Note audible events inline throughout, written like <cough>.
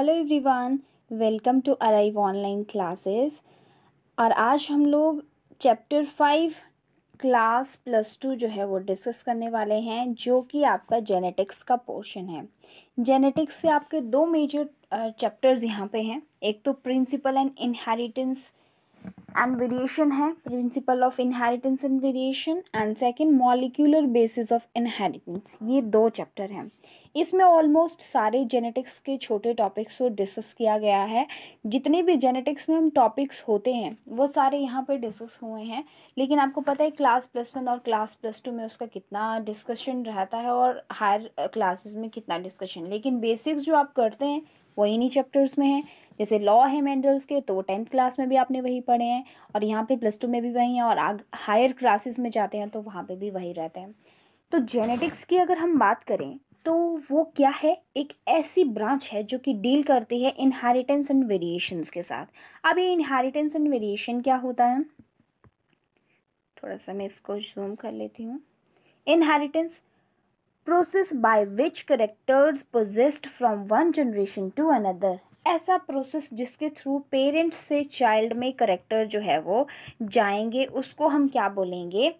Hello everyone welcome to arrive online classes और आज हम लोग chapter five class plus two जो है वो डिस्कस करने वाले हैं जो कि आपका जेनेटिक्स का पोर्शन है जेनेटिक्स से आपके दो मेजर चैप्टर्स यहाँ पे हैं एक तो principle and inheritance and variation है principle of inheritance and variation and second molecular basis of inheritance ये दो चैप्टर हैं इसमें ऑलमोस्ट सारे जेनेटिक्स के छोटे टॉपिक्स को डिस्कस किया गया है जितने भी जेनेटिक्स में हम टॉपिक्स होते हैं वो सारे यहाँ पर डिस्कस हुए हैं लेकिन आपको पता है क्लास प्लस वन और क्लास प्लस टू में उसका कितना डिस्कशन रहता है और हायर क्लासेस में कितना डिस्कशन लेकिन बेसिक्स जो आप करते हैं वो इन्हीं चैप्टर्स में है जैसे लॉ है मेंडल्स के तो वो टेंथ क्लास में भी आपने वही पढ़े हैं और यहाँ पे प्लस टू में भी वही हैं और आग हायर क्लासेस में जाते हैं तो वहाँ पे भी वही रहते हैं तो जेनेटिक्स की अगर हम बात करें तो वो क्या है एक ऐसी ब्रांच है जो कि डील करती है इनहेरिटेंस एंड वेरिएशंस के साथ अब ये इनहेरिटेंस एंड वेरिएशन क्या होता है थोड़ा सा मैं इसको जूम कर लेती हूँ inheritance process by which characters possessed from one generation to another ऐसा प्रोसेस जिसके थ्रू पेरेंट्स से चाइल्ड में करेक्टर जो है वो जाएंगे उसको हम क्या बोलेंगे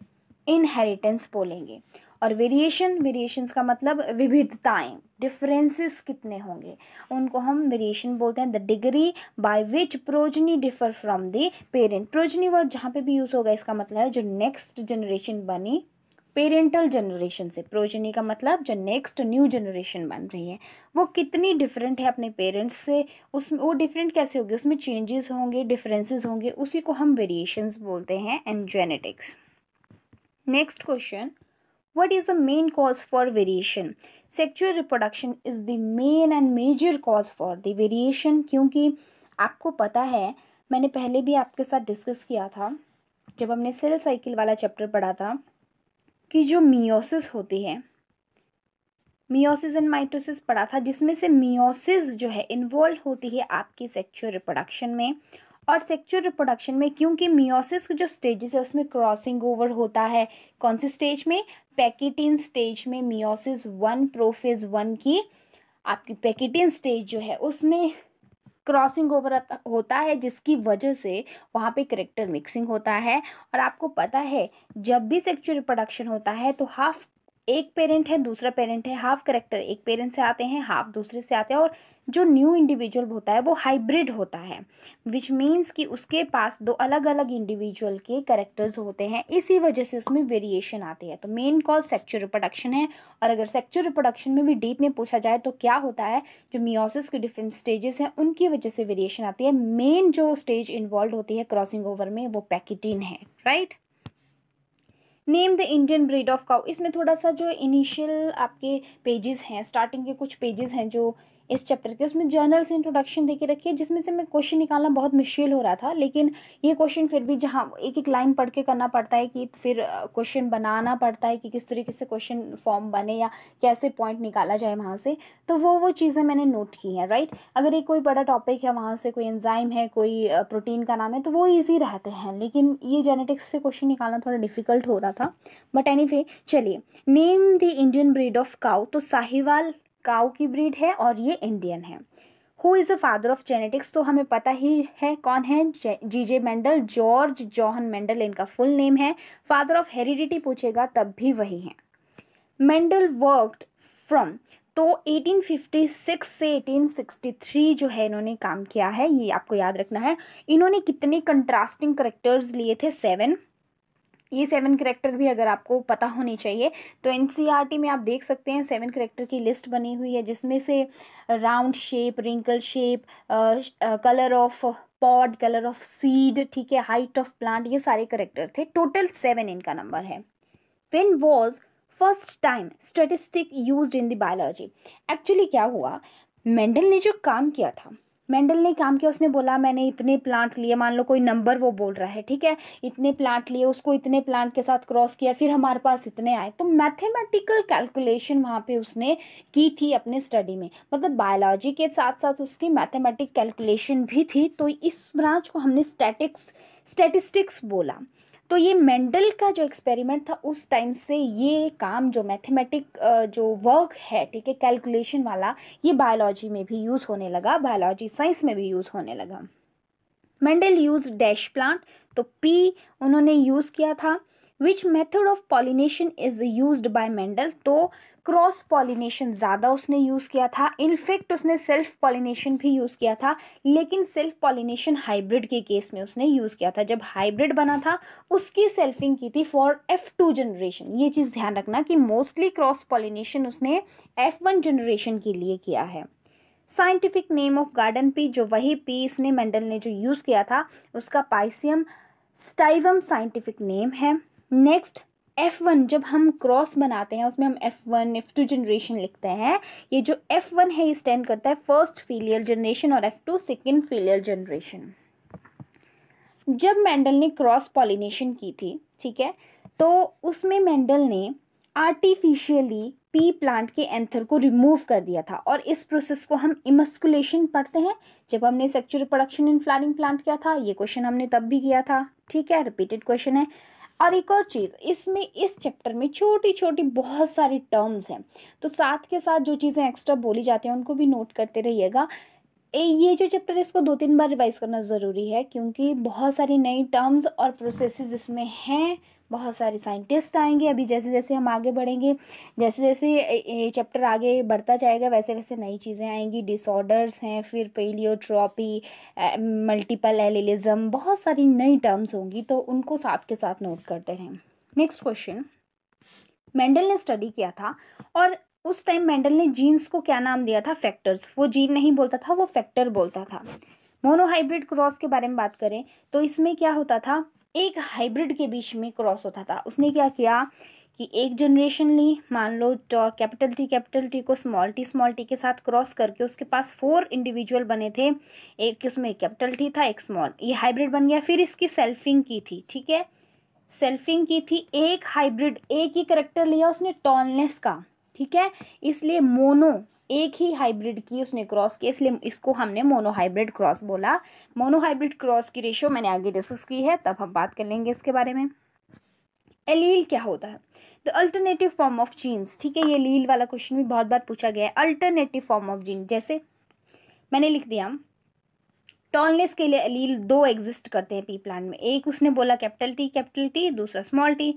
इनहेरिटेंस बोलेंगे और वेरिएशन वेरिएशंस का मतलब विविधताएं डिफरेंसेस कितने होंगे उनको हम वेरिएशन बोलते हैं the degree by which progeny differ from the parent progeny word जहाँ पे भी यूज़ होगा इसका मतलब है जो नेक्स्ट जनरेशन बनी पेरेंटल जनरेशन से प्रोजनी का मतलब जो नेक्स्ट न्यू जनरेशन बन रही है वो कितनी डिफरेंट है अपने पेरेंट्स से उसमें वो डिफरेंट कैसे होगी उसमें चेंजेस होंगे डिफरेंसेस होंगे उसी को हम वेरिएशंस बोलते हैं and genetics next question What is the main cause for variation? Sexual reproduction is the main and major cause for the variation क्योंकि आपको पता है मैंने पहले भी आपके साथ डिस्कस किया था जब हमने सेल साइकिल वाला चैप्टर पढ़ा था कि जो मियोसिस होती है मियोसिस एंड माइटोसिस पढ़ा था जिसमें से मियोसिस जो है इन्वॉल्व होती है आपकी सेक्चुअल रिप्रोडक्शन में और सेक्चुअल रिप्रोडक्शन में क्योंकि मियोसिस के जो स्टेजेस है उसमें क्रॉसिंग ओवर होता है कौन से स्टेज में पैकेटिन स्टेज में मियोसिस वन प्रोफेज वन की आपकी पैकेटिन स्टेज जो है उसमें क्रॉसिंग ओवर होता है जिसकी वजह से वहाँ पे करेक्टर मिक्सिंग होता है और आपको पता है जब भी सेक्चुअल रिप्रोडक्शन होता है तो हाफ एक पेरेंट है दूसरा पेरेंट है हाफ करेक्टर एक पेरेंट से आते हैं हाफ दूसरे से आते हैं और जो न्यू इंडिविजुअल होता है वो हाइब्रिड होता है विच मीन्स कि उसके पास दो अलग अलग इंडिविजुअल के करेक्टर्स होते हैं इसी वजह से उसमें वेरिएशन आते हैं तो मेन कॉज सेक्चुअल रिप्रोडक्शन है और अगर सेक्चुअल रिप्रोडक्शन में भी डीप में पूछा जाए तो क्या होता है जो मियोसिस के डिफरेंट स्टेजेस हैं उनकी वजह से वेरिएशन आती है मेन जो स्टेज इन्वॉल्व होती है क्रॉसिंग ओवर में वो पैकेटिन है right right? Name the Indian breed of cow इसमें थोड़ा सा जो इनिशियल आपके पेजेस हैं स्टार्टिंग के कुछ पेजेस हैं जो इस चैप्टर के उसमें जर्नल से इंट्रोडक्शन दे के रखिए जिसमें से मैं क्वेश्चन निकालना बहुत मुश्किल हो रहा था लेकिन ये क्वेश्चन फिर भी जहाँ एक एक लाइन पढ़ के करना पड़ता है कि फिर क्वेश्चन बनाना पड़ता है कि किस तरीके से क्वेश्चन फॉर्म बने या कैसे पॉइंट निकाला जाए वहाँ से तो वो वो चीज़ें मैंने नोट की हैं राइट अगर एक कोई बड़ा टॉपिक है वहाँ से कोई एंजाइम है कोई प्रोटीन का नाम है तो वो ईजी रहते हैं लेकिन ये जेनेटिक्स से क्वेश्चन निकालना थोड़ा डिफिकल्ट हो रहा था बट एनी चलिए name the Indian breed of cow तो साहिवाल काउ की ब्रीड है और ये इंडियन है who is the father of genetics तो हमें पता ही है कौन है G J Mendel George Johann Mendel इनका फुल नेम है फादर ऑफ हेरिडिटी पूछेगा तब भी वही हैं मेंडल वर्कड फ्रॉम तो 1856 से 1863 जो है इन्होंने काम किया है ये आपको याद रखना है इन्होंने कितने कंट्रास्टिंग करेक्टर्स लिए थे सेवन ये सेवन करेक्टर भी अगर आपको पता होनी चाहिए तो एन e में आप देख सकते हैं सेवन करेक्टर की लिस्ट बनी हुई है जिसमें से round shape wrinkle shape colour of pod colour of seed ठीक है हाइट ऑफ प्लांट ये सारे करेक्टर थे टोटल सेवन इनका नंबर है when was first time statistic use in the biology actually क्या हुआ मेंडल ने जो काम किया था मेंडल ने काम किया उसने बोला मैंने इतने प्लांट लिए मान लो कोई नंबर वो बोल रहा है ठीक है इतने प्लांट लिए उसको इतने प्लांट के साथ क्रॉस किया फिर हमारे पास इतने आए तो मैथमेटिकल कैलकुलेशन वहाँ पे उसने की थी अपने स्टडी में मतलब बायोलॉजी के साथ साथ उसकी मैथेमेटिक कैलकुलेशन भी थी तो इस ब्रांच को हमने स्टैटिक्स स्टैटिस्टिक्स बोला तो ये मेंडल का जो एक्सपेरिमेंट था उस टाइम से ये काम जो मैथमेटिक जो वर्क है ठीक है कैलकुलेशन वाला ये बायोलॉजी में भी यूज़ होने लगा बायोलॉजी साइंस में भी यूज़ होने लगा मेंडल यूज डैश प्लांट तो पी उन्होंने यूज़ किया था which method of pollination is use by Mendel तो क्रॉस पॉलिनेशन ज़्यादा उसने यूज़ किया था इनफेक्ट उसने सेल्फ पॉलिनेशन भी यूज़ किया था लेकिन सेल्फ पॉलिनेशन हाइब्रिड के केस में उसने यूज़ किया था जब हाइब्रिड बना था उसकी सेल्फिंग की थी फॉर एफ़ टू जनरेशन ये चीज़ ध्यान रखना कि मोस्टली क्रॉस पॉलिनेशन उसने एफ़ वन जनरेशन के लिए किया है scientific name of garden pea जो वही पी इसने मेंडल ने जो यूज़ किया था उसका पाइसियम स्टाइवम साइंटिफिक नेम है नेक्स्ट एफ़ वन जब हम क्रॉस बनाते हैं उसमें हम F one F two generation लिखते हैं ये जो एफ़ वन है ये स्टैंड करता है फर्स्ट फीलियल जनरेशन और F two second filial generation जब मेंडल ने क्रॉस पॉलिनेशन की थी ठीक है तो उसमें मेंडल ने आर्टिफिशियली पी प्लांट के एंथर को रिमूव कर दिया था और इस प्रोसेस को हम इमस्कुलेशन पढ़ते हैं जब हमने sexual production in flowering plant किया था ये क्वेश्चन हमने तब भी किया था ठीक है रिपीटेड क्वेश्चन है और एक और चीज़ इसमें इस चैप्टर में छोटी छोटी बहुत सारी टर्म्स हैं तो साथ के साथ जो चीज़ें एक्स्ट्रा बोली जाती हैं उनको भी नोट करते रहिएगा ये जो चैप्टर है इसको दो तीन बार रिवाइज करना ज़रूरी है क्योंकि बहुत सारी नई टर्म्स और प्रोसेसेस इसमें हैं बहुत सारे साइंटिस्ट आएंगे अभी जैसे जैसे हम आगे बढ़ेंगे जैसे जैसे ये चैप्टर आगे बढ़ता जाएगा वैसे वैसे नई चीज़ें आएंगी डिसऑर्डर्स हैं फिर पेलियोट्रॉपी मल्टीपल एलिलिज्म बहुत सारी नई टर्म्स होंगी तो उनको साथ के साथ नोट करते रहें नेक्स्ट क्वेश्चन मेंडल ने स्टडी किया था और उस टाइम मेंडल ने जीन्स को क्या नाम दिया था फैक्टर्स वो जीन नहीं बोलता था वो फैक्टर बोलता था मोनोहाइब्रिड क्रॉस के बारे में बात करें तो इसमें क्या होता था एक हाइब्रिड के बीच में क्रॉस होता था उसने क्या किया कि एक जनरेशन ली मान लो कैपिटल टी कैपिटल टी को स्मॉल टी स्मॉल टी के साथ क्रॉस करके उसके पास फोर इंडिविजुअल बने थे एक उसमें कैपिटल टी था एक स्मॉल ये हाइब्रिड बन गया फिर इसकी सेल्फिंग की थी ठीक है सेल्फिंग की थी एक हाइब्रिड एक ही करेक्टर लिया उसने टॉलनेस का ठीक है इसलिए मोनो एक ही हाइब्रिड की उसने क्रॉस की इसलिए इसको हमने मोनोहाइब्रिड क्रॉस बोला मोनोहाइब्रिड क्रॉस की रेशियो मैंने आगे डिस्कस की है तब हम बात कर लेंगे इसके बारे में एलील क्या होता है the alternative form of genes ठीक है ये लील वाला क्वेश्चन भी बहुत बार पूछा गया है अल्टरनेटिव फॉर्म ऑफ जीन जैसे मैंने लिख दिया टॉलनेस के लिए एलील दो एग्जिस्ट करते हैं पी प्लांट में एक उसने बोला कैपिटल टी कैपिटल टी दूसरा स्मॉल टी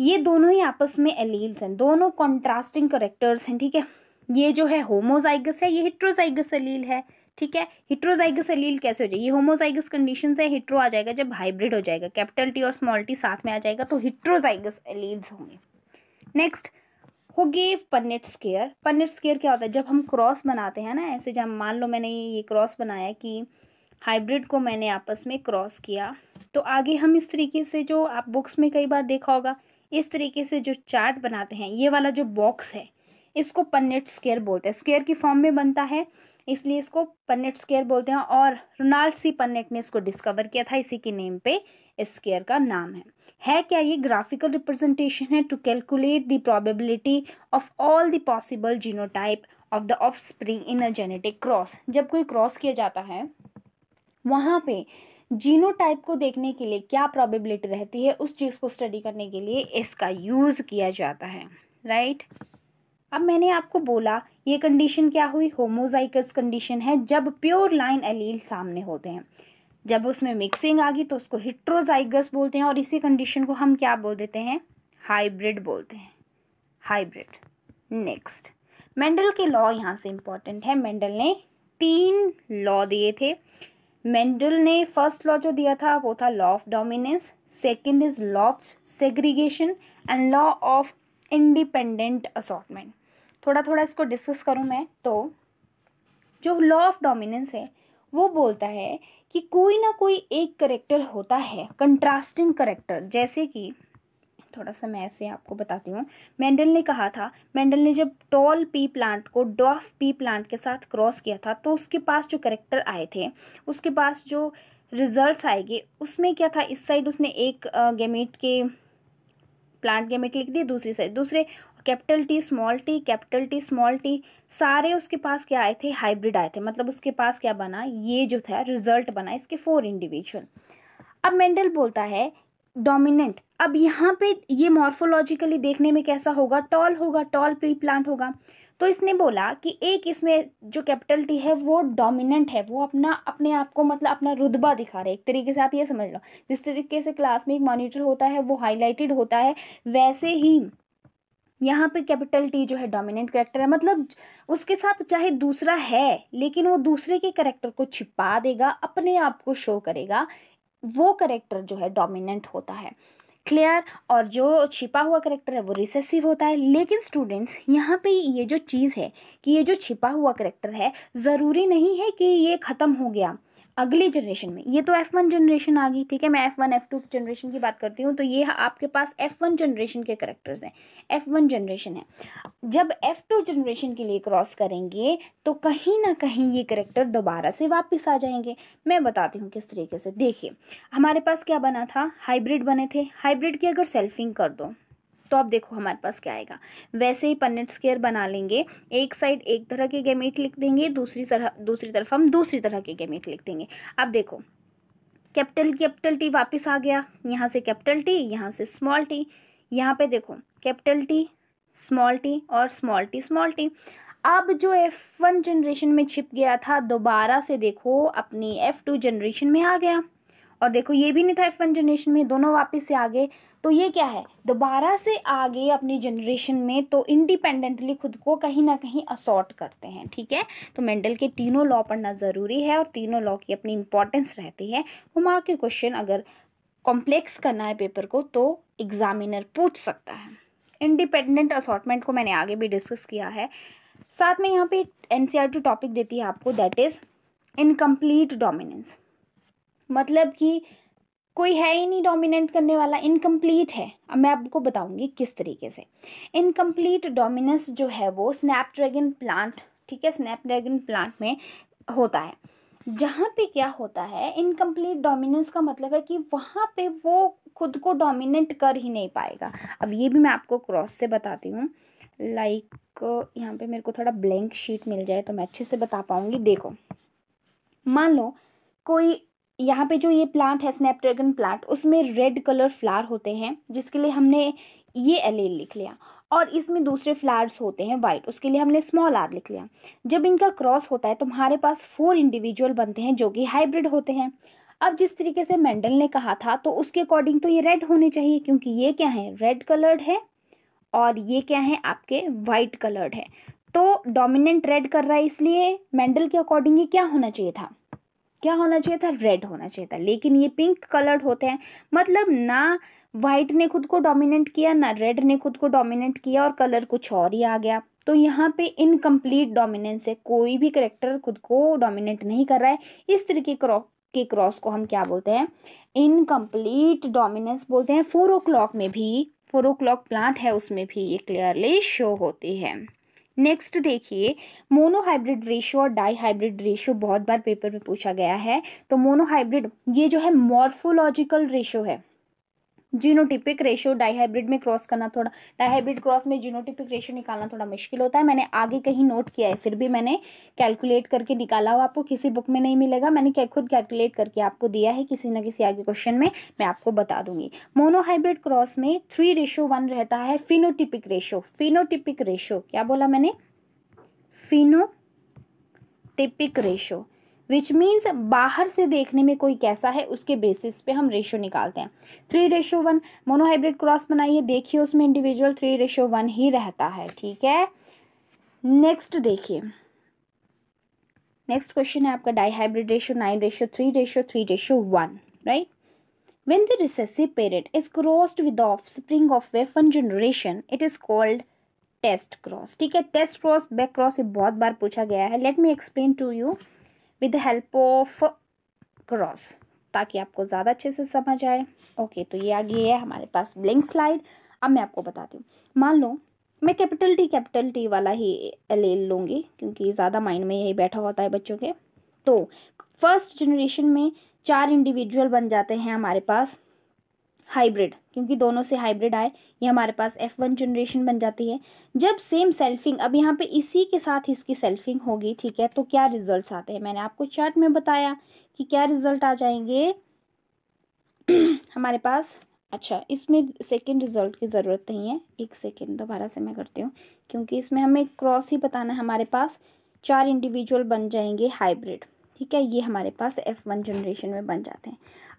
ये दोनों ही आपस में एलील्स हैं दोनों कॉन्ट्रास्टिंग करेक्टर्स हैं ठीक है ये जो है होमोजाइगस है ये हिट्रोजाइगस अलील है ठीक है हिट्रोजाइगस अलील कैसे हो जाए ये होमोजाइगस कंडीशन है हिट्रो आ जाएगा जब हाइब्रिड हो जाएगा कैपिटल टी और स्मॉल टी साथ में आ जाएगा तो हिट्रोजाइगस अलील्स होंगे नेक्स्ट हो गए पन्नेट स्केयर पन्नेट स्केयर क्या होता है जब हम क्रॉस बनाते हैं ना ऐसे जब मान लो मैंने ये क्रॉस बनाया कि हाइब्रिड को मैंने आपस में क्रॉस किया तो आगे हम इस तरीके से जो आप बुक्स में कई बार देखा होगा इस तरीके से जो चार्ट बनाते हैं ये वाला जो बॉक्स है इसको पन्नेट स्केयर बोलते हैं स्केयर की फॉर्म में बनता है इसलिए इसको पन्नेट स्केयर बोलते हैं और रोनाल्ड सी पन्नेट ने इसको डिस्कवर किया था इसी के नेम पे स्केयर का नाम है है क्या ये ग्राफिकल रिप्रेजेंटेशन है to calculate the probability of all the possible genotype of the offspring in a genetic cross जब कोई क्रॉस किया जाता है वहाँ पे जीनोटाइप को देखने के लिए क्या प्रोबेबिलिटी रहती है उस चीज़ को स्टडी करने के लिए इसका यूज़ किया जाता है राइट right? अब मैंने आपको बोला ये कंडीशन क्या हुई होमोजाइकस कंडीशन है जब प्योर लाइन एलील सामने होते हैं जब उसमें मिक्सिंग आ गई तो उसको हिट्रोजाइगस बोलते हैं और इसी कंडीशन को हम क्या बोल देते हैं हाइब्रिड बोलते हैं हाइब्रिड नेक्स्ट मेंडल के लॉ यहाँ से इम्पॉर्टेंट है मेंडल ने तीन लॉ दिए थे मेंडल ने फर्स्ट लॉ जो दिया था वो था law of dominance second is law of segregation and law of independent assortment थोड़ा थोड़ा इसको डिस्कस करूँ मैं तो जो लॉ ऑफ डोमिनेंस है वो बोलता है कि कोई ना कोई एक करेक्टर होता है कंट्रास्टिंग करेक्टर जैसे कि थोड़ा सा मैं ऐसे आपको बताती हूँ मेंडल ने कहा था मेंडल ने जब टॉल पी प्लांट को डॉफ पी प्लांट के साथ क्रॉस किया था तो उसके पास जो करेक्टर आए थे उसके पास जो रिजल्ट्स आएंगे उसमें क्या था इस साइड उसने एक गेमेट के प्लांट गेमेट लिख दिए दूसरी साइड दूसरे capital T small T capital T small T सारे उसके पास क्या आए थे हाइब्रिड आए थे मतलब उसके पास क्या बना ये जो था रिजल्ट बना इसके फोर इंडिविजुअल अब मेंडल बोलता है डोमिनेंट अब यहाँ पे ये मॉर्फोलॉजिकली देखने में कैसा होगा टॉल होगा टॉल पी प्लांट होगा तो इसने बोला कि एक इसमें जो कैपिटल टी है वो डोमिनेंट है वो अपना अपने आप को मतलब अपना रुतबा दिखा रहा है एक तरीके से आप ये समझ लो जिस तरीके से क्लास में एक मॉनिटर होता है वो हाईलाइटेड होता है वैसे ही यहाँ पे कैपिटल टी जो है डोमिनेंट करेक्टर है मतलब उसके साथ चाहे दूसरा है लेकिन वो दूसरे के करेक्टर को छिपा देगा अपने आप को शो करेगा वो करेक्टर जो है डोमिनेंट होता है क्लियर और जो छिपा हुआ करेक्टर है वो रिसेसिव होता है लेकिन स्टूडेंट्स यहाँ पे ये जो चीज़ है कि ये जो छिपा हुआ करेक्टर है ज़रूरी नहीं है कि ये ख़त्म हो गया अगली जनरेशन में ये तो एफ़ वन जनरेशन आ गई ठीक है मैं F one F two generation की बात करती हूँ तो ये आपके पास एफ़ वन जनरेशन के करेक्टर्स हैं एफ़ वन जनरेशन है जब एफ़ टू जनरेशन के लिए क्रॉस करेंगे तो कहीं ना कहीं ये करेक्टर दोबारा से वापस आ जाएंगे मैं बताती हूँ किस तरीके से देखिए हमारे पास क्या बना था हाइब्रिड बने थे हाइब्रिड की अगर सेल्फिंग कर दो तो आप देखो हमारे पास क्या आएगा वैसे ही पन्नेट स्केयर बना लेंगे एक साइड एक तरह के गेमेट लिख देंगे दूसरी तरह दूसरी तरफ हम दूसरी तरह के गेमेट लिख देंगे अब देखो कैपिटल कैपिटल टी वापस आ गया यहाँ से कैपिटल टी यहाँ से स्मॉल टी यहाँ पे देखो कैपिटल टी स्मॉल टी और स्मॉल टी स्मॉल टी अब जो एफ़ वन जनरेशन में छिप गया था दोबारा से देखो अपनी एफ़ टू जनरेशन में आ गया और देखो ये भी नहीं था एफ वन जनरेशन में दोनों वापस से आगे तो ये क्या है दोबारा से आगे अपनी जनरेशन में तो इंडिपेंडेंटली खुद को कहीं ना कहीं असॉर्ट करते हैं ठीक है तो मेंडल के तीनों लॉ पढ़ना ज़रूरी है और तीनों लॉ की अपनी इंपॉर्टेंस रहती है हुमा के क्वेश्चन अगर कॉम्प्लेक्स करना है पेपर को तो एग्जामिनर पूछ सकता है इंडिपेंडेंट असॉटमेंट को मैंने आगे भी डिस्कस किया है साथ में यहाँ पे एक एन टॉपिक e देती है आपको दैट इज़ इनकम्प्लीट डोमिनेंस मतलब कि कोई है ही नहीं डोमिनेट करने वाला इनकम्प्लीट है अब मैं आपको बताऊंगी किस तरीके से इनकम्प्लीट डोमिनेंस जो है वो स्नैपड्रैगन प्लांट ठीक है स्नैपड्रैगन प्लांट में होता है जहाँ पे क्या होता है इनकम्प्लीट डोमिनेंस का मतलब है कि वहाँ पे वो खुद को डोमिनेट कर ही नहीं पाएगा अब ये भी मैं आपको क्रॉस से बताती हूँ लाइक like, यहाँ पे मेरे को थोड़ा ब्लैंक शीट मिल जाए तो मैं अच्छे से बता पाऊँगी देखो मान लो कोई यहाँ पे जो ये प्लांट है स्नैपड्रैगन प्लांट उसमें रेड कलर फ्लावर होते हैं जिसके लिए हमने ये एल लिख लिया और इसमें दूसरे फ्लावर्स होते हैं वाइट उसके लिए हमने स्मॉल आर लिख लिया जब इनका क्रॉस होता है तो हमारे पास फोर इंडिविजुअल बनते हैं जो कि हाइब्रिड होते हैं अब जिस तरीके से मेंडल ने कहा था तो उसके अकॉर्डिंग तो ये रेड होने चाहिए क्योंकि ये क्या है रेड कलर्ड है और ये क्या है आपके वाइट कलर्ड है तो डोमिनेंट रेड कर रहा है इसलिए मेंडल के अकॉर्डिंग ये क्या होना चाहिए था क्या होना चाहिए था रेड होना चाहिए था लेकिन ये पिंक कलर्ड होते हैं मतलब ना वाइट ने खुद को डोमिनेट किया ना रेड ने खुद को डोमिनेट किया और कलर कुछ और ही आ गया तो यहाँ पे इनकम्प्लीट डोमिनेंस है कोई भी करेक्टर खुद को डोमिनेट नहीं कर रहा है इस तरीके के के क्रॉस को हम क्या बोलते हैं इनकम्प्लीट डोमिनेंस बोलते हैं फोर ओ क्लॉक में भी फोर ओ क्लॉक प्लांट है उसमें भी ये क्लियरली शो होती है नेक्स्ट देखिए मोनोहाइब्रिड रेशो और डाईहाइब्रिड रेशो बहुत बार पेपर में पूछा गया है तो मोनोहाइब्रिड ये जो है मॉर्फोलॉजिकल रेशो है जीनोटिपिक रेशो डाईहाइब्रिड में क्रॉस करना थोड़ा डाईहाइब्रिड क्रॉस में जीनोटिपिक रेशो निकालना थोड़ा मुश्किल होता है मैंने आगे कहीं नोट किया है फिर भी मैंने कैलकुलेट करके निकाला हुआ आपको किसी बुक में नहीं मिलेगा मैंने क्या खुद कैलकुलेट करके आपको दिया है किसी न किसी आगे क्वेश्चन में मैं आपको बता दूंगी मोनोहाइब्रिड क्रॉस में थ्री रेशो वन रहता है फिनोटिपिक रेशो फिनोटिपिक रेशो क्या बोला मैंने phenotypic ratio which means बाहर से देखने में कोई कैसा है उसके बेसिस पे हम रेशो निकालते हैं three ratio one monohybrid cross बनाइए देखिए उसमें इंडिविजुअल थ्री रेशो वन ही रहता है ठीक है नेक्स्ट देखिए नेक्स्ट क्वेश्चन है आपका dihybrid ratio nine ratio three ratio three ratio one right when the recessive period is crossed with offspring of F one generation it is called test cross ठीक है टेस्ट क्रॉस बैक क्रॉस ये बहुत बार पूछा गया है let me explain to you with the help of cross ताकि आपको ज़्यादा अच्छे से समझ आए ओके तो ये आ गई है हमारे पास ब्लिंक स्लाइड अब मैं आपको बताती हूँ मान लो मैं कैपिटल टी कैपिटल टी वाला ही ले लूँगी क्योंकि ज़्यादा माइंड में यही बैठा होता है बच्चों के तो फर्स्ट जनरेशन में चार इंडिविजुअल बन जाते हैं हमारे पास हाइब्रिड क्योंकि दोनों से हाइब्रिड आए ये हमारे पास एफ वन जनरेशन बन जाती है जब सेम सेल्फिंग अब यहाँ पे इसी के साथ इसकी सेल्फिंग होगी ठीक है तो क्या रिजल्ट्स आते हैं मैंने आपको चार्ट में बताया कि क्या रिजल्ट आ जाएंगे <clears throat> हमारे पास अच्छा इसमें सेकेंड रिजल्ट की ज़रूरत नहीं है एक सेकेंड दोबारा से मैं करती हूँ क्योंकि इसमें हमें क्रॉस ही बताना है हमारे पास चार इंडिविजुअल बन जाएंगे हाइब्रिड ठीक है ये हमारे पास एफ वन जनरेशन में बन जाते हैं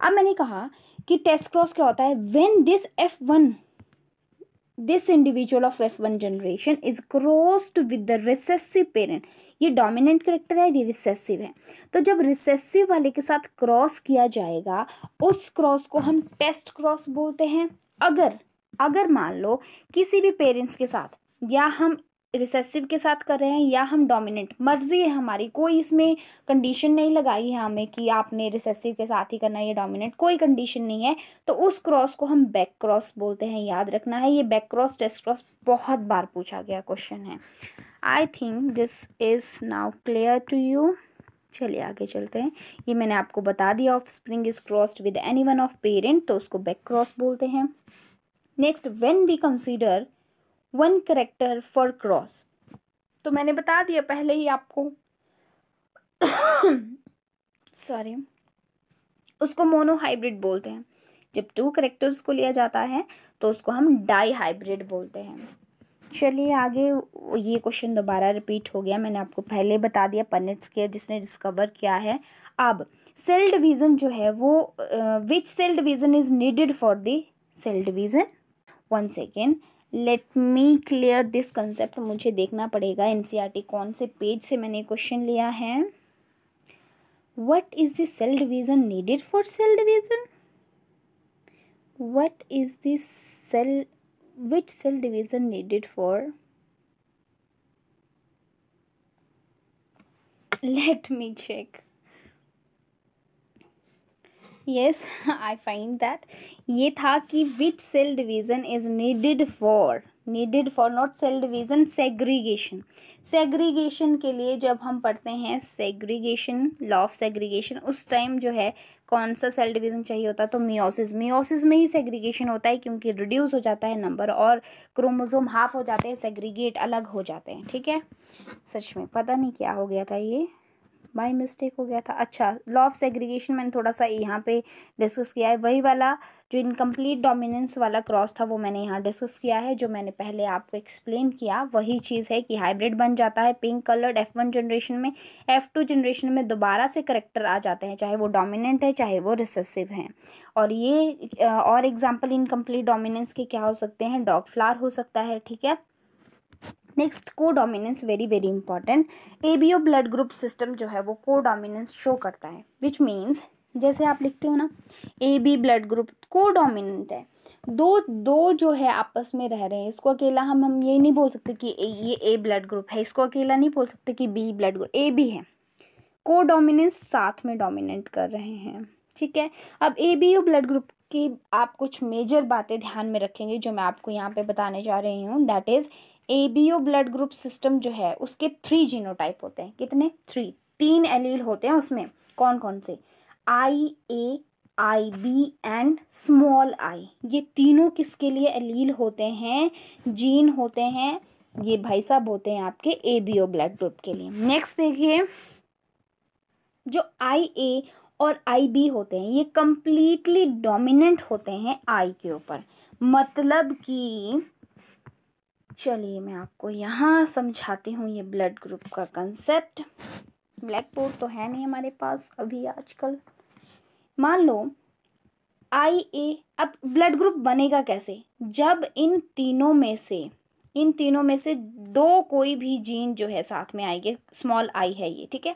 अब मैंने कहा कि टेस्ट क्रॉस क्या होता है when this F one this individual of F one generation is crossed with the recessive parent ये डोमिनेंट करेक्टर है ये रिसेसिव है तो जब रिसेसिव वाले के साथ क्रॉस किया जाएगा उस क्रॉस को हम टेस्ट क्रॉस बोलते हैं अगर अगर मान लो किसी भी पेरेंट्स के साथ या हम रिसेसिव के साथ कर रहे हैं या हम डोमिनेंट मर्जी है हमारी कोई इसमें कंडीशन नहीं लगाई है हमें कि आपने रिसेसिव के साथ ही करना है या डोमिनेंट कोई कंडीशन नहीं है तो उस क्रॉस को हम बैक क्रॉस बोलते हैं याद रखना है ये बैक क्रॉस टेस्ट क्रॉस बहुत बार पूछा गया क्वेश्चन है I think this is now clear to you चलिए आगे चलते हैं ये मैंने आपको बता दिया offspring is crossed with any one of parent तो उसको बैक क्रॉस बोलते हैं next when we consider one character for cross तो मैंने बता दिया पहले ही आपको सॉरी उसको मोनो हाइब्रिड बोलते हैं जब टू करेक्टर्स को लिया जाता है तो उसको हम डाई हाइब्रिड बोलते हैं चलिए आगे ये क्वेश्चन दोबारा रिपीट हो गया मैंने आपको पहले बता दिया पनिट्स के जिसने डिस्कवर किया है अब सेल डिवीज़न जो है वो which cell division is needed for the cell division one second let me clear this concept मुझे देखना पड़ेगा एनसीईआरटी e कौन से पेज से मैंने क्वेश्चन लिया है what is the cell division needed for cell division what is the cell which cell division needed for let me check yes I find that ये था कि which cell division is needed for needed for not cell division segregation segregation के लिए जब हम पढ़ते हैं segregation law of segregation उस टाइम जो है कौन सा सेल डिवीज़न चाहिए होता तो मियोसिस मियोसिस में ही सेग्रीगेशन होता है क्योंकि रिड्यूस हो जाता है नंबर और क्रोमोजोम हाफ हो जाते हैं सेग्रीगेट अलग हो जाते हैं ठीक है सच में पता नहीं क्या हो गया था ये बाई मिस्टेक हो गया था अच्छा लॉ ऑफ सेग्रीगेशन मैंने थोड़ा सा यहाँ पे डिस्कस किया है वही वाला जो इनकम्प्लीट डोमिनेंस वाला क्रॉस था वो मैंने यहाँ डिस्कस किया है जो मैंने पहले आपको एक्सप्लेन किया वही चीज़ है कि हाइब्रिड बन जाता है pink coloured F one generation में एफ टू जनरेशन में दोबारा से करेक्टर आ जाते हैं चाहे वो डोमिनेंट है चाहे वो रिसेसिव हैं और ये और एग्जाम्पल इनकम्प्लीट डोमिनेंस के क्या हो सकते हैं डॉग फ्लार हो सकता है ठीक है next codominance very very important A B O blood group system जो है वो को डोमिनेंस शो करता है विच मीन्स जैसे आप लिखते हो ना A B blood group codominant है दो दो जो है आपस में रह रहे हैं इसको अकेला हम हम ये नहीं बोल सकते कि ए, ये ए ब्लड ग्रुप है इसको अकेला नहीं बोल सकते कि B blood group A B है को डोमिनेंस साथ में डोमिनेट कर रहे हैं ठीक है अब A B U blood group की आप कुछ मेजर बातें ध्यान में रखेंगे जो मैं आपको यहाँ पे बताने जा रही हूँ that is A B O blood group system जो है उसके थ्री जीनोटाइप होते हैं कितने थ्री तीन एलील होते हैं उसमें कौन कौन से I A I B and small I ये तीनों किसके लिए एलील होते हैं जीन होते हैं ये भाई साहब होते हैं आपके A B O blood group के लिए नेक्स्ट देखिए जो आई ए और आई बी होते हैं ये कंप्लीटली डोमिनेंट होते हैं आई के ऊपर मतलब कि चलिए मैं आपको यहाँ समझाती हूँ ये ब्लड ग्रुप का कंसेप्ट ब्लैक बोर्ड तो है नहीं हमारे पास अभी आजकल मान लो आई ए अब ब्लड ग्रुप बनेगा कैसे जब इन तीनों में से इन तीनों में से दो कोई भी जीन जो है साथ में आएगी स्मॉल आई है ये ठीक है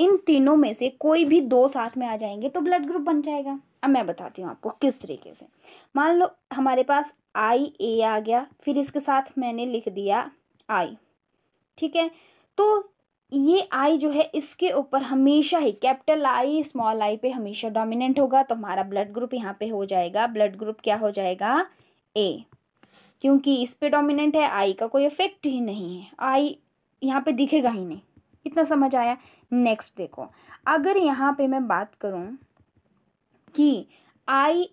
इन तीनों में से कोई भी दो साथ में आ जाएंगे तो ब्लड ग्रुप बन जाएगा अब मैं बताती हूँ आपको किस तरीके से मान लो हमारे पास आई ए आ गया फिर इसके साथ मैंने लिख दिया आई ठीक है तो ये आई जो है इसके ऊपर हमेशा ही कैपिटल आई स्मॉल आई पे हमेशा डोमिनेंट होगा तो हमारा ब्लड ग्रुप यहाँ पे हो जाएगा ब्लड ग्रुप क्या हो जाएगा ए क्योंकि इस पे डोमिनेंट है आई का कोई इफेक्ट ही नहीं है आई यहाँ पे दिखेगा ही नहीं इतना समझ आया नेक्स्ट देखो अगर यहाँ पे मैं बात करूँ कि आई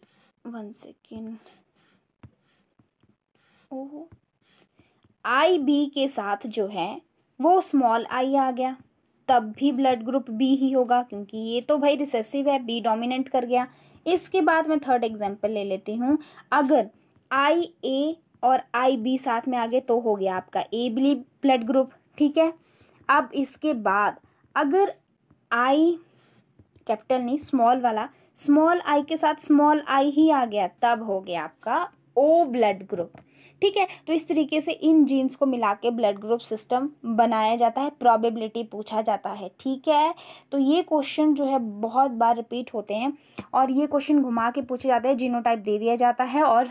वन सेकेंड ओहो आई बी के साथ जो है वो स्मॉल आई आ गया तब भी ब्लड ग्रुप बी ही होगा क्योंकि ये तो भाई रिसेसिव है बी डोमिनेंट कर गया इसके बाद मैं थर्ड एग्जांपल ले लेती हूँ अगर आई ए और आई बी साथ में आ गए तो हो गया आपका ए बी ब्लड ग्रुप ठीक है अब इसके बाद अगर आई कैपिटल नहीं स्मॉल वाला स्मॉल आई के साथ स्मॉल आई ही आ गया तब हो गया आपका ओ ब्लड ग्रुप ठीक है तो इस तरीके से इन जीन्स को मिला के ब्लड ग्रुप सिस्टम बनाया जाता है प्रॉबेबिलिटी पूछा जाता है ठीक है तो ये क्वेश्चन जो है बहुत बार रिपीट होते हैं और ये क्वेश्चन घुमा के पूछे जाते हैं जीनोटाइप दे दिया जाता है और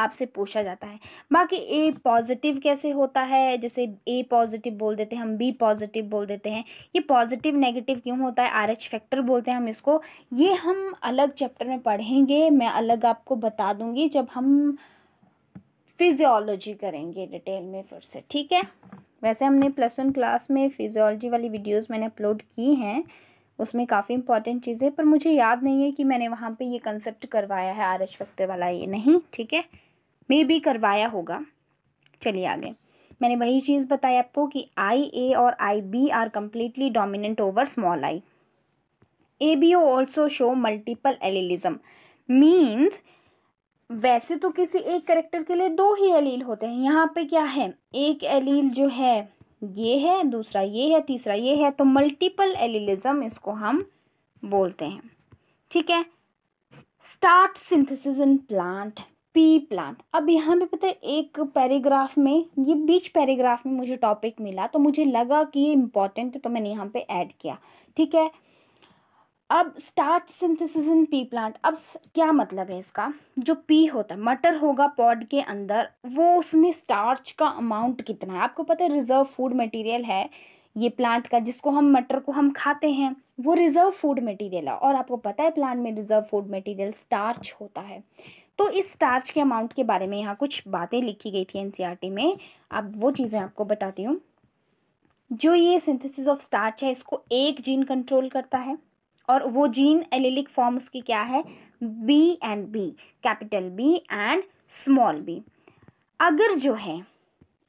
आपसे पूछा जाता है बाकी ए पॉजिटिव कैसे होता है जैसे ए पॉजिटिव बोल देते हैं हम बी पॉजिटिव बोल देते हैं ये पॉजिटिव नेगेटिव क्यों होता है आर एच फैक्टर बोलते हैं हम इसको ये हम अलग चैप्टर में पढ़ेंगे मैं अलग आपको बता दूँगी जब हम फिजियोलॉजी करेंगे डिटेल में फिर से ठीक है वैसे हमने प्लस वन क्लास में फिजियोलॉजी वाली वीडियोज़ मैंने अपलोड की हैं उसमें काफ़ी इंपॉर्टेंट चीज़ें पर मुझे याद नहीं है कि मैंने वहाँ पे ये कंसेप्ट करवाया है आर एच फैक्टर वाला ये नहीं ठीक है मे भी करवाया होगा चलिए आगे मैंने वही चीज़ बताई आपको कि आई ए और I B are completely dominant over small I A B O also show multiple allelism means वैसे तो किसी एक करेक्टर के लिए दो ही एलील होते हैं यहाँ पे क्या है एक एलील जो है ये है दूसरा ये है तीसरा ये है तो मल्टीपल एलिलिज्म इसको हम बोलते हैं ठीक है starch synthesis in plant pea plant अब यहाँ पे पता है एक पैराग्राफ में ये बीच पैराग्राफ में मुझे टॉपिक मिला तो मुझे लगा कि ये इम्पॉर्टेंट है तो मैंने यहाँ पे ऐड किया ठीक है अब starch synthesis in pea plant अब क्या मतलब है इसका जो पी होता है मटर होगा पॉड के अंदर वो उसमें स्टार्च का अमाउंट कितना है आपको पता है रिजर्व फूड मटेरियल है ये प्लांट का जिसको हम मटर को हम खाते हैं वो रिजर्व फूड मटेरियल है और आपको पता है प्लांट में रिजर्व फूड मटेरियल स्टार्च होता है तो इस स्टार्च के अमाउंट के बारे में यहाँ कुछ बातें लिखी गई थी एनसीईआरटी e में अब वो चीज़ें आपको बताती हूँ जो ये सिंथेसिस ऑफ स्टार्च है इसको एक जीन कंट्रोल करता है और वो जीन एलिलिक फॉर्म उसकी क्या है B and B capital B and small B अगर जो है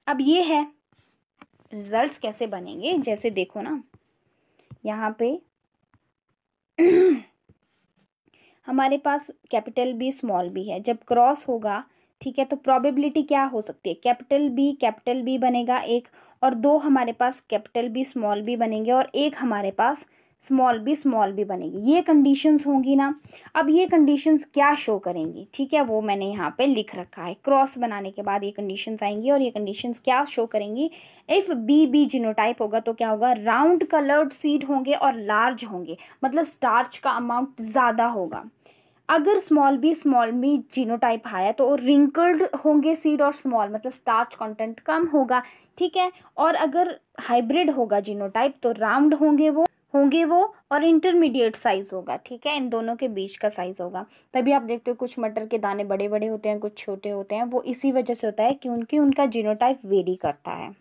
अब ये है रिजल्ट्स कैसे बनेंगे जैसे देखो ना यहाँ पे <clears throat> हमारे पास कैपिटल बी स्मॉल बी है जब क्रॉस होगा ठीक है तो प्रोबेबिलिटी क्या हो सकती है कैपिटल बी कैपिटल बी बनेगा एक और दो हमारे पास कैपिटल बी स्मॉल बी बनेंगे और एक हमारे पास स्मॉल बी स्मॉल बी बनेगी ये कंडीशंस होंगी ना अब ये कंडीशंस क्या शो करेंगी ठीक है वो मैंने यहाँ पे लिख रखा है क्रॉस बनाने के बाद ये कंडीशंस आएंगी और ये कंडीशंस क्या शो करेंगी इफ़ बी बी जिनोटाइप होगा तो क्या होगा राउंड कलर्ड सीड होंगे और लार्ज होंगे मतलब स्टार्च का अमाउंट ज़्यादा होगा अगर small B small B genotype आया तो रिंकल्ड होंगे सीड और स्मॉल मतलब स्टार्च कंटेंट कम होगा ठीक है और अगर हाइब्रिड होगा जीनोटाइप तो राउंड होंगे वो होंगे वो और इंटरमीडिएट साइज़ होगा ठीक है इन दोनों के बीच का साइज़ होगा तभी आप देखते हो कुछ मटर के दाने बड़े बड़े होते हैं कुछ छोटे होते हैं वो इसी वजह से होता है कि उनकी उनका जीनोटाइप वेरी करता है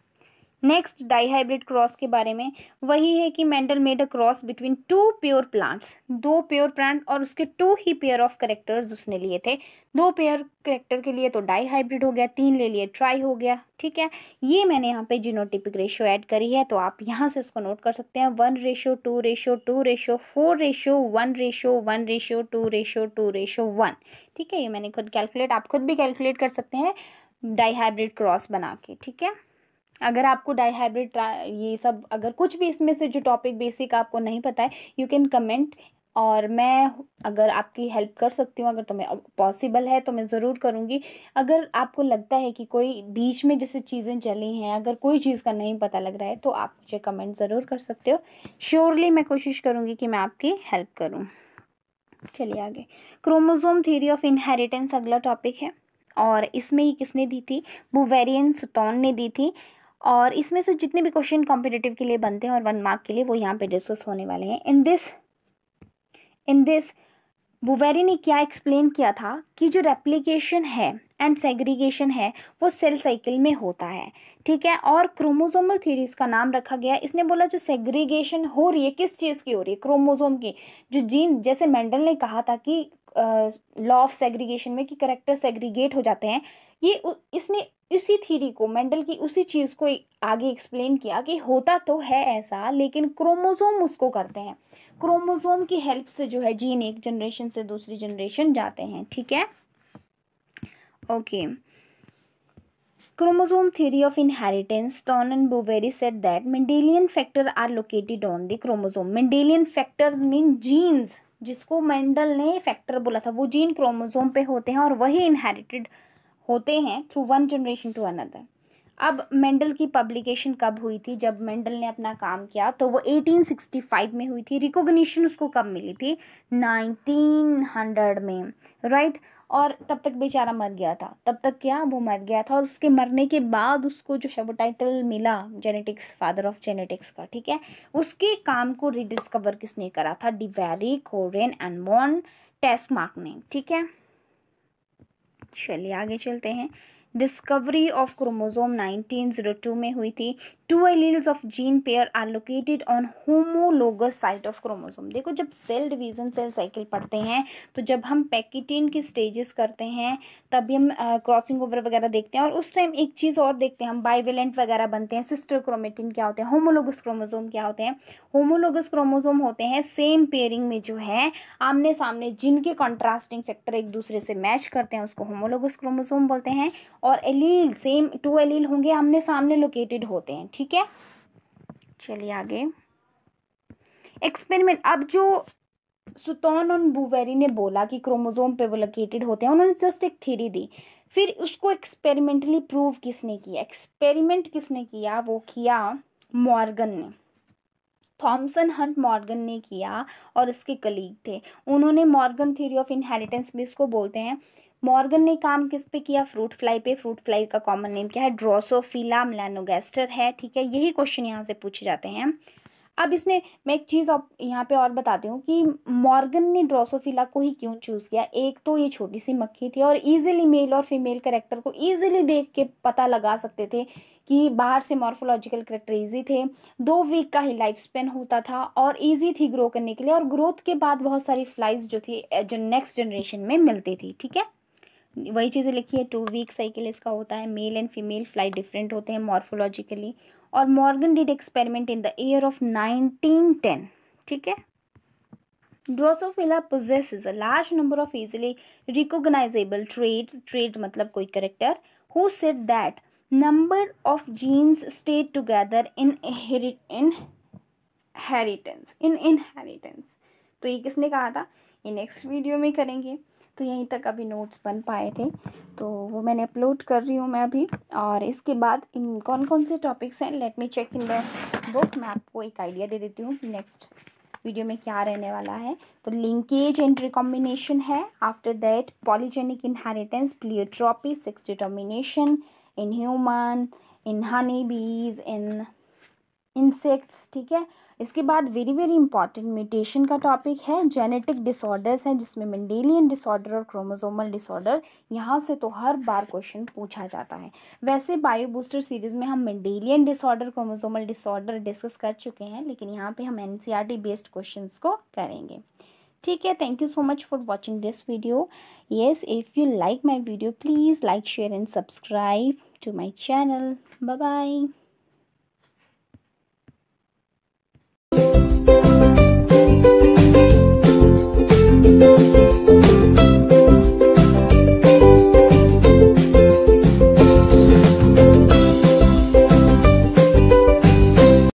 नेक्स्ट डाईहाइब्रिड क्रॉस के बारे में वही है कि Mendel made a cross between two pure plants दो प्योर प्लांट और उसके टू ही पेयर ऑफ करेक्टर्स उसने लिए थे दो पेयर करेक्टर के लिए तो डाई हाइब्रिड हो गया तीन ले लिए ट्राई हो गया ठीक है ये मैंने यहाँ पे जीनोटिपिक रेशियो ऐड करी है तो आप यहाँ से उसको नोट कर सकते हैं one ratio two ratio two ratio four ratio one ratio one ratio two ratio two ratio one ठीक है ये मैंने खुद कैलकुलेट आप खुद भी कैलकुलेट कर सकते हैं डाई हाइब्रिड क्रॉस बना के ठीक है अगर आपको डाईहाइब्रिड ये सब अगर कुछ भी इसमें से जो टॉपिक बेसिक आपको नहीं पता है यू कैन कमेंट और मैं अगर आपकी हेल्प कर सकती हूँ अगर तो मैं पॉसिबल है तो मैं ज़रूर करूँगी अगर आपको लगता है कि कोई बीच में जैसे चीज़ें चली हैं अगर कोई चीज़ का नहीं पता लग रहा है तो आप मुझे कमेंट ज़रूर कर सकते हो श्योरली मैं कोशिश करूँगी कि मैं आपकी हेल्प करूँ चलिए आगे क्रोमोजोम थीरी ऑफ इनहेरिटेंस अगला टॉपिक है और इसमें ही किसने दी थी बुवेरियन सुतौन ने दी थी और इसमें से जितने भी क्वेश्चन कॉम्पिटेटिव के लिए बनते हैं और वन मार्क के लिए वो यहाँ पे डिस्कस होने वाले हैं इन दिस इन दिस बुवेरी ने क्या एक्सप्लेन किया था कि जो रेप्लिकेशन है एंड सेग्रीगेशन है वो सेल साइकिल में होता है ठीक है और क्रोमोजोमल थीरीज इसका नाम रखा गया इसने बोला जो सेग्रीगेशन हो रही है किस चीज़ की हो रही है क्रोमोजोम की जो जीन जैसे मेंडल ने कहा था कि लॉ ऑफ सेग्रीगेशन में कि करेक्टर सेग्रीगेट हो जाते हैं ये इसने इसी थीरी को मेंडल की उसी चीज़ को आगे एक्सप्लेन किया कि होता तो है ऐसा लेकिन क्रोमोसोम उसको करते हैं क्रोमोसोम की हेल्प से जो है जीन एक जनरेशन से दूसरी जनरेशन जाते हैं ठीक है okay chromosome theory of inheritance Sutton and Boveri said that Mendelian factor are located on the chromosome. Mendelian factor mean genes जिसको मेंडल ने फैक्टर बोला था वो जीन क्रोमोजोम पे होते हैं और वही इनहेरिटेड होते हैं through one generation to another अब मेंडल की पब्लिकेशन कब हुई थी जब मेंडल ने अपना काम किया तो वो 1865 में हुई थी रिकोगनीशन उसको कब मिली थी 1900 में राइट right? और तब तक बेचारा मर गया था तब तक क्या वो मर गया था और उसके मरने के बाद उसको जो है वो टाइटल मिला जेनेटिक्स फादर ऑफ जेनेटिक्स का ठीक है उसके काम को रिडिस्कवर किसने करा था de Vries Correns and von Tschermak ने ठीक है चलिए आगे चलते हैं discovery of chromosome nineteen zero two में हुई थी two alleles of gene pair are located on homologous site of chromosome देखो जब सेल डिवीजन सेल साइकिल पढ़ते हैं तो जब हम पैकेटिन की स्टेजेस करते हैं तभी हम क्रॉसिंग ओवर वगैरह देखते हैं और उस टाइम एक चीज़ और देखते हैं हम बाइवेलेंट वगैरह बनते हैं सिस्टर क्रोमेटिन क्या होते हैं होमोलोगस क्रोमोजोम क्या होते हैं होमोलोगस क्रोमोजोम होते हैं सेम पेयरिंग में जो है आमने सामने जिनके कॉन्ट्रास्टिंग फैक्टर एक दूसरे से मैच करते हैं उसको होमोलोगस क्रोमोजोम बोलते हैं और एलील सेम टू एलील होंगे हमने सामने लोकेटेड होते हैं ठीक है चलिए आगे एक्सपेरिमेंट अब जो सुतोन और बुवेरी ने बोला कि क्रोमोजोम पे वो लोकेटेड होते हैं उन्होंने जस्ट एक थ्योरी दी फिर उसको एक्सपेरिमेंटली प्रूव किसने किया एक्सपेरिमेंट किसने किया वो किया मॉर्गन ने थॉमसन हंट मॉर्गन ने किया और उसके कलीग थे उन्होंने मॉर्गन थ्योरी ऑफ इनहेरिटेंस भी इसको बोलते हैं मॉर्गन ने काम किस पे किया फ्रूट फ्लाई पे फ्रूट फ्लाई का कॉमन नेम क्या है ड्रोसोफिला मिलानोगेस्टर है ठीक है यही क्वेश्चन यहाँ से पूछे जाते हैं अब इसने मैं एक चीज़ आप यहाँ पे और बताती हूँ कि मॉर्गन ने ड्रोसोफिला को ही क्यों चूज़ किया एक तो ये छोटी सी मक्खी थी और इजीली मेल और फीमेल करेक्टर को इजीली देख के पता लगा सकते थे कि बाहर से मॉर्फोलॉजिकल करेक्टर ईजी थे दो वीक का ही लाइफ स्पेन होता था और ईजी थी ग्रो करने के लिए और ग्रोथ के बाद बहुत सारी फ्लाइज जो थी जो नेक्स्ट जनरेशन में मिलती थी ठीक है वही चीज़ें लिखी है टू वीक साइकिल इसका होता है male and female flight different होते हैं मॉर्फोलॉजिकली और Morgan did experiment in the year of nineteen ten ठीक है Drosophila possesses a large number of easily recognizable traits trait मतलब कोई character who said that number of genes stayed together in inheritance in inheritance तो ये किसने कहा था ये नेक्स्ट वीडियो में करेंगे तो यहीं तक अभी नोट्स बन पाए थे तो वो मैंने अपलोड कर रही हूँ मैं अभी और इसके बाद इन कौन कौन से टॉपिक्स हैं let me check in the book मैं आपको एक आइडिया दे देती हूँ नेक्स्ट वीडियो में क्या रहने वाला है तो लिंकेज एंड रिकॉम्बिनेशन है after that polygenic inheritance pleiotropy sex determination in human in honey bees in insects ठीक है इसके बाद वेरी वेरी इंपॉर्टेंट म्यूटेशन का टॉपिक है जेनेटिक डिसऑर्डर्स हैं जिसमें मंडेलियन डिसऑर्डर और क्रोमोजोमल डिसऑर्डर यहाँ से तो हर बार क्वेश्चन पूछा जाता है वैसे बायो बूस्टर सीरीज में हम Mendelian disorder chromosomal disorder discuss कर चुके हैं लेकिन यहाँ पर हम एन बेस्ड क्वेश्चन को करेंगे ठीक है thank you so much for watching this video yes if you like my video please like share and subscribe to my channel bye